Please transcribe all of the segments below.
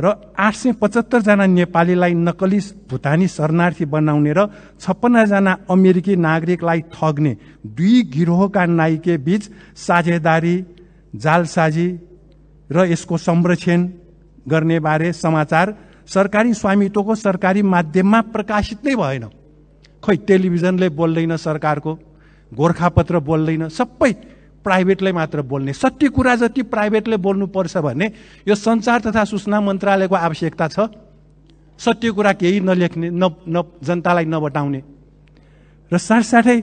र आठ सय पचहत्तरजना नेपालीलाई नक्कली भुटानी शरणार्थी बनाउने र छप्पन्नजना अमेरिकी नागरिकलाई ठग्ने दुई गिरोहका नाइके बीच साझेदारी जालसाजी र यसको संरक्षण गर्ने बारे समाचार सरकारी स्वामित्वको सरकारी माध्यममा प्रकाशित नै भएन खै टेलिभिजनले बोल्दैन सरकारको गोर्खापत्र बोल्दैन सबै प्राइभेटले मात्र बोल्ने सत्य कुरा जति प्राइभेटले बोल्नुपर्छ भने यो सञ्चार तथा सूचना मन्त्रालयको आवश्यकता छ सत्य कुरा केही नलेख्ने न न जनतालाई नबटाउने र साथसाथै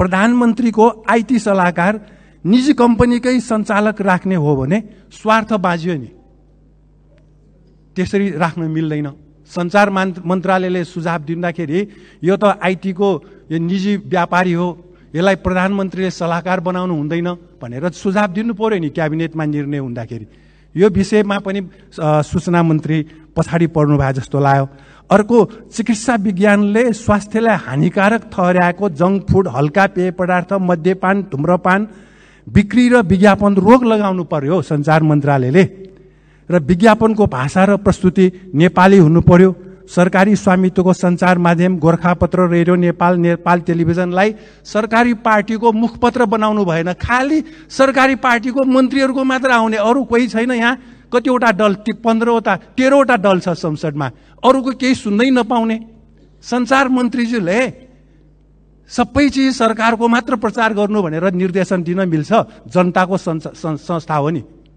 प्रधानमन्त्रीको आइटी सल्लाहकार निजी कम्पनीकै सञ्चालक राख्ने हो भने स्वार्थ बाजियो नि त्यसरी राख्न मिल्दैन सञ्चार मन्त्रालयले सुझाव दिँदाखेरि यो त आइटीको यो निजी व्यापारी हो यसलाई प्रधानमन्त्रीले सल्लाहकार बनाउनु हुँदैन भनेर सुझाव दिनु पऱ्यो नि क्याबिनेटमा निर्णय हुँदाखेरि यो विषयमा पनि सूचना मन्त्री पछाडि भए जस्तो लाग्यो अर्को चिकित्सा विज्ञानले स्वास्थ्यलाई हानिकारक ठहर्याएको जङ्क फुड हल्का पेय पदार्थ मद्यपान धुम्रपान बिक्री र विज्ञापन रोग लगाउनु पर्यो सञ्चार मन्त्रालयले र विज्ञापनको भाषा र प्रस्तुति नेपाली हुनु पर्यो सरकारी स्वामित्वको सञ्चार माध्यम गोर्खापत्र रेडियो नेपाल नेपाल टेलिभिजनलाई सरकारी पार्टीको मुखपत्र बनाउनु भएन खालि सरकारी पार्टीको मन्त्रीहरूको मात्र आउने अरू कोही छैन यहाँ कतिवटा दल पन्ध्रवटा तेह्रवटा दल छ संसदमा अरूको केही सुन्दै नपाउने सञ्चार मन्त्रीज्यूले सबै चिज सरकारको मात्र प्रचार गर्नु भनेर निर्देशन दिन मिल्छ जनताको संस्था हो नि